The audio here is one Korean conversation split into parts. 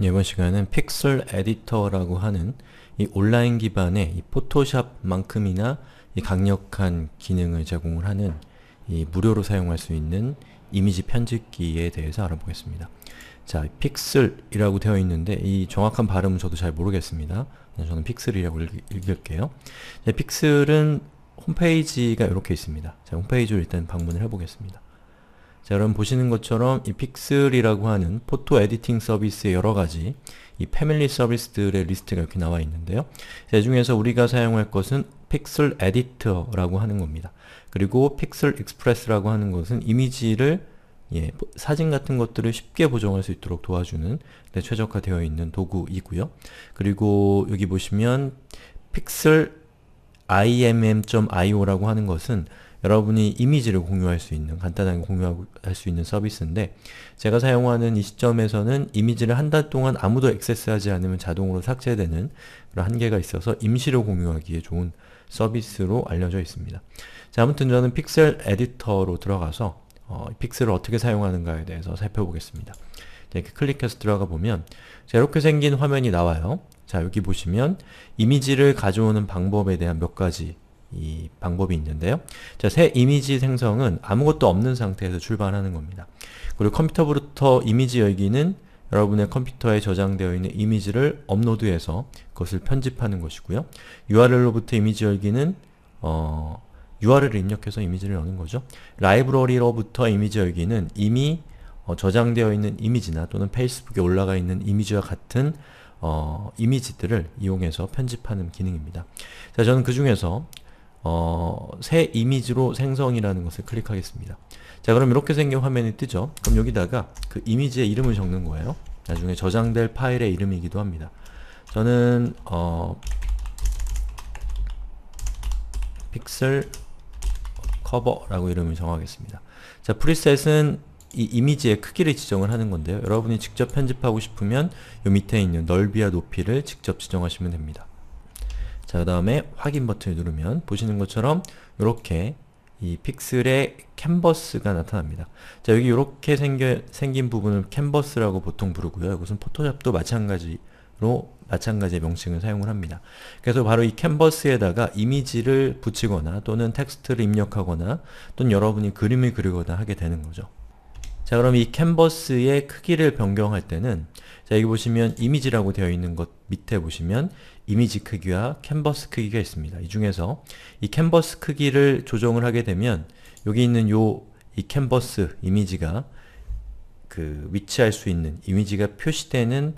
이번 시간은 픽셀 에디터라고 하는 이 온라인 기반의 이 포토샵만큼이나 이 강력한 기능을 제공을 하는 이 무료로 사용할 수 있는 이미지 편집기에 대해서 알아보겠습니다. 자, 픽셀이라고 되어 있는데 이 정확한 발음은 저도 잘 모르겠습니다. 저는 픽셀이라고 읽, 을게요 네, 픽셀은 홈페이지가 이렇게 있습니다. 자, 홈페이지로 일단 방문을 해보겠습니다. 자, 여러분 보시는 것처럼 이픽셀이라고 하는 포토 에디팅 서비스의 여러 가지 이 패밀리 서비스들의 리스트가 이렇게 나와 있는데요. 이 그 중에서 우리가 사용할 것은 픽셀 에디터라고 하는 겁니다. 그리고 픽셀 익스프레스라고 하는 것은 이미지를 예, 사진 같은 것들을 쉽게 보정할 수 있도록 도와주는 네, 최적화되어 있는 도구이고요. 그리고 여기 보시면 픽셀 imm.io라고 하는 것은 여러분이 이미지를 공유할 수 있는, 간단하게 공유할 수 있는 서비스인데 제가 사용하는 이 시점에서는 이미지를 한 달 동안 아무도 액세스하지 않으면 자동으로 삭제되는 그런 한계가 있어서 임시로 공유하기에 좋은 서비스로 알려져 있습니다. 자, 아무튼 저는 픽셀 에디터로 들어가서 어, 픽셀을 어떻게 사용하는가에 대해서 살펴보겠습니다. 네, 이렇게 클릭해서 들어가 보면 자, 이렇게 생긴 화면이 나와요. 자, 여기 보시면 이미지를 가져오는 방법에 대한 몇 가지 이 방법이 있는데요. 자, 새 이미지 생성은 아무것도 없는 상태에서 출발하는 겁니다. 그리고 컴퓨터부터 이미지 열기는 여러분의 컴퓨터에 저장되어 있는 이미지를 업로드해서 그것을 편집하는 것이고요. URL로부터 이미지 열기는 어, URL을 입력해서 이미지를 여는 거죠. 라이브러리로부터 이미지 열기는 이미 어, 저장되어 있는 이미지나 또는 페이스북에 올라가 있는 이미지와 같은 어, 이미지들을 이용해서 편집하는 기능입니다. 자, 저는 그 중에서 어, 새 이미지로 생성이라는 것을 클릭하겠습니다. 자 그럼 이렇게 생긴 화면이 뜨죠? 그럼 여기다가 그 이미지의 이름을 적는 거예요. 나중에 저장될 파일의 이름이기도 합니다. 저는 어, 픽셀 커버라고 이름을 정하겠습니다. 자 프리셋은 이 이미지의 크기를 지정을 하는 건데요. 여러분이 직접 편집하고 싶으면 이 밑에 있는 넓이와 높이를 직접 지정하시면 됩니다. 자, 그 다음에 확인 버튼을 누르면 보시는 것처럼 이렇게 이 픽셀의 캔버스가 나타납니다. 자, 여기 이렇게 생겨, 생긴 부분을 캔버스라고 보통 부르고요. 이것은 포토샵도 마찬가지로 마찬가지의 명칭을 사용을 합니다. 그래서 바로 이 캔버스에다가 이미지를 붙이거나 또는 텍스트를 입력하거나 또는 여러분이 그림을 그리거나 하게 되는 거죠. 자 그럼 이 캔버스의 크기를 변경할 때는 자 여기 보시면 이미지라고 되어 있는 것 밑에 보시면 이미지 크기와 캔버스 크기가 있습니다. 이 중에서 이 캔버스 크기를 조정을 하게 되면 여기 있는 요 이 캔버스 이미지가 그 위치할 수 있는 이미지가 표시되는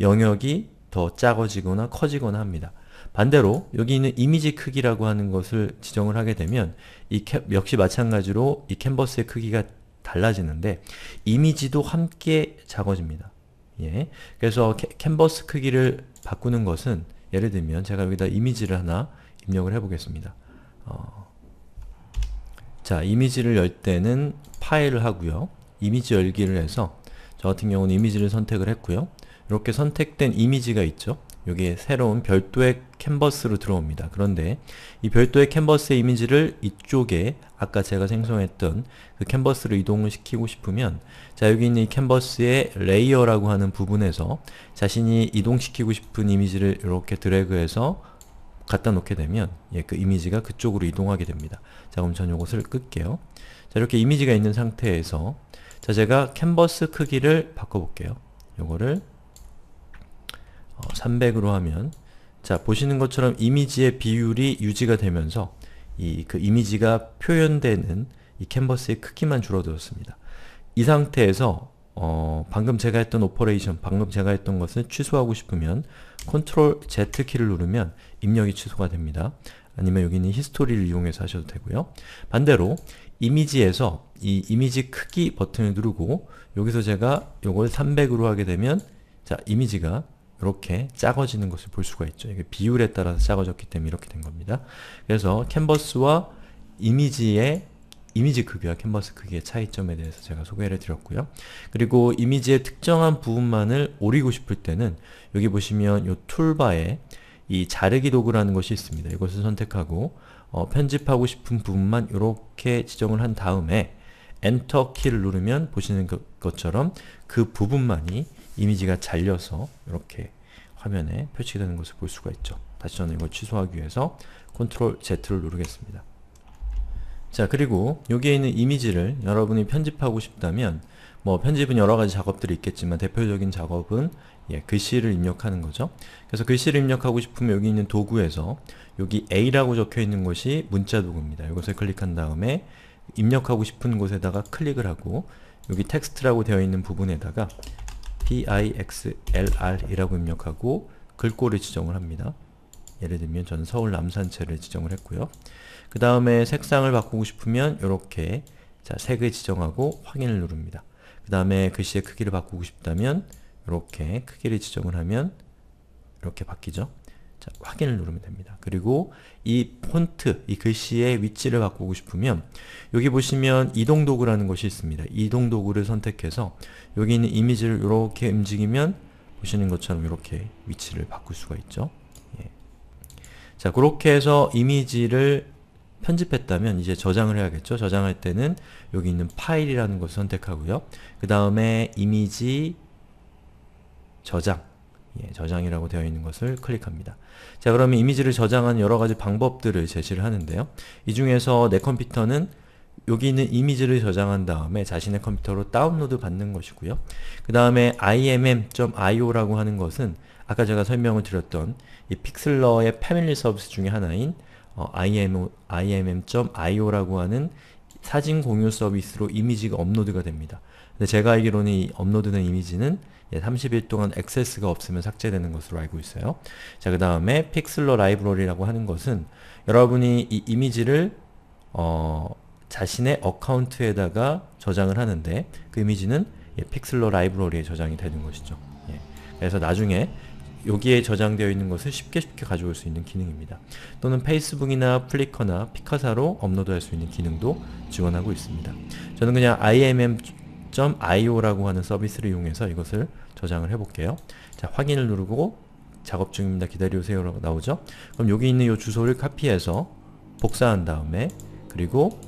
영역이 더 작아지거나 커지거나 합니다. 반대로 여기 있는 이미지 크기라고 하는 것을 지정을 하게 되면 이 캡, 역시 마찬가지로 이 캔버스의 크기가 달라지는데 이미지도 함께 작아집니다. 예. 그래서 캐, 캔버스 크기를 바꾸는 것은 예를 들면 제가 여기다 이미지를 하나 입력을 해보겠습니다. 어, 자, 이미지를 열 때는 파일을 하고요. 이미지 열기를 해서 저 같은 경우는 이미지를 선택을 했고요. 이렇게 선택된 이미지가 있죠. 여기에 새로운 별도의 캔버스로 들어옵니다. 그런데 이 별도의 캔버스의 이미지를 이쪽에 아까 제가 생성했던 그 캔버스로 이동을 시키고 싶으면 자 여기 있는 이 캔버스의 레이어라고 하는 부분에서 자신이 이동시키고 싶은 이미지를 이렇게 드래그해서 갖다 놓게 되면 예, 그 이미지가 그쪽으로 이동하게 됩니다. 자 그럼 전이것을 끌게요. 자 이렇게 이미지가 있는 상태에서 자 제가 캔버스 크기를 바꿔볼게요. 요거를 어, 300으로 하면 자 보시는 것처럼 이미지의 비율이 유지가 되면서 이 그 이미지가 표현되는 이 캔버스의 크기만 줄어들었습니다. 이 상태에서 어, 방금 제가 했던 오퍼레이션, 방금 제가 했던 것을 취소하고 싶으면 Ctrl Z 키를 누르면 입력이 취소가 됩니다. 아니면 여기는 있 히스토리를 이용해서 하셔도 되고요. 반대로 이미지에서 이 이미지 크기 버튼을 누르고 여기서 제가 이걸 300으로 하게 되면 자 이미지가 이렇게 작아지는 것을 볼 수가 있죠. 이게 비율에 따라서 작아졌기 때문에 이렇게 된 겁니다. 그래서 캔버스와 이미지의 이미지 크기와 캔버스 크기의 차이점에 대해서 제가 소개를 드렸고요. 그리고 이미지의 특정한 부분만을 오리고 싶을 때는 여기 보시면 이 툴바에 이 자르기 도구라는 것이 있습니다. 이것을 선택하고 어, 편집하고 싶은 부분만 이렇게 지정을 한 다음에 엔터 키를 누르면 보시는 것처럼 그 부분만이 이미지가 잘려서 이렇게 화면에 표시되는 것을 볼 수가 있죠. 다시 저는 이걸 취소하기 위해서 Ctrl Z를 누르겠습니다. 자 그리고 여기에 있는 이미지를 여러분이 편집하고 싶다면 뭐 편집은 여러가지 작업들이 있겠지만 대표적인 작업은 예, 글씨를 입력하는 거죠. 그래서 글씨를 입력하고 싶으면 여기 있는 도구에서 여기 A라고 적혀있는 것이 문자 도구입니다. 이것을 클릭한 다음에 입력하고 싶은 곳에다가 클릭을 하고 여기 텍스트라고 되어 있는 부분에다가 pixlr이라고 입력하고 글꼴을 지정을 합니다. 예를 들면 저는 서울 남산체를 지정을 했고요. 그 다음에 색상을 바꾸고 싶으면 이렇게 자 색을 지정하고 확인을 누릅니다. 그 다음에 글씨의 크기를 바꾸고 싶다면 이렇게 크기를 지정을 하면 이렇게 바뀌죠. 자, 확인을 누르면 됩니다. 그리고 이 폰트, 이 글씨의 위치를 바꾸고 싶으면 여기 보시면 이동 도구라는 것이 있습니다. 이동 도구를 선택해서 여기 있는 이미지를 이렇게 움직이면 보시는 것처럼 이렇게 위치를 바꿀 수가 있죠. 예. 자, 그렇게 해서 이미지를 편집했다면 이제 저장을 해야겠죠. 저장할 때는 여기 있는 파일이라는 것을 선택하고요. 그 다음에 이미지 저장 예, 저장이라고 되어 있는 것을 클릭합니다. 자 그러면 이미지를 저장하는 여러가지 방법들을 제시를 하는데요. 이 중에서 내 컴퓨터는 여기 있는 이미지를 저장한 다음에 자신의 컴퓨터로 다운로드 받는 것이고요. 그 다음에 imm.io라고 하는 것은 아까 제가 설명을 드렸던 이 픽슬러의 패밀리 서비스 중의 하나인 어, imm.io라고 하는 사진 공유 서비스로 이미지가 업로드가 됩니다. 근데 제가 알기로는 이 업로드된 이미지는 30일 예, 동안 액세스가 없으면 삭제되는 것으로 알고 있어요. 자, 그 다음에 픽슬러 라이브러리라고 하는 것은 여러분이 이 이미지를 어, 자신의 어카운트에다가 저장을 하는데 그 이미지는 예, 픽슬러 라이브러리에 저장이 되는 것이죠. 예. 그래서 나중에 여기에 저장되어 있는 것을 쉽게 쉽게 가져올 수 있는 기능입니다. 또는 페이스북이나 플리커나 피카사로 업로드할 수 있는 기능도 지원하고 있습니다. 저는 그냥 imm.io라고 하는 서비스를 이용해서 이것을 저장을 해볼게요. 자, 확인을 누르고 작업 중입니다. 기다려주세요라고 나오죠? 그럼 여기 있는 이 주소를 카피해서 복사한 다음에 그리고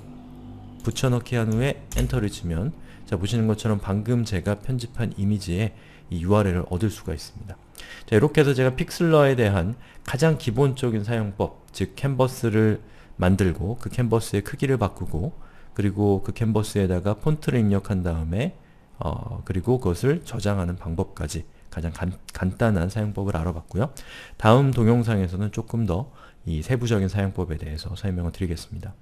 붙여넣기 한 후에 엔터를 치면 자 보시는 것처럼 방금 제가 편집한 이미지에 이 URL을 얻을 수가 있습니다. 자, 이렇게 해서 제가 픽슬러에 대한 가장 기본적인 사용법, 즉 캔버스를 만들고 그 캔버스의 크기를 바꾸고 그리고 그 캔버스에다가 폰트를 입력한 다음에 어, 그리고 그것을 저장하는 방법까지 가장 간, 간단한 사용법을 알아봤고요. 다음 동영상에서는 조금 더 이 세부적인 사용법에 대해서 설명을 드리겠습니다.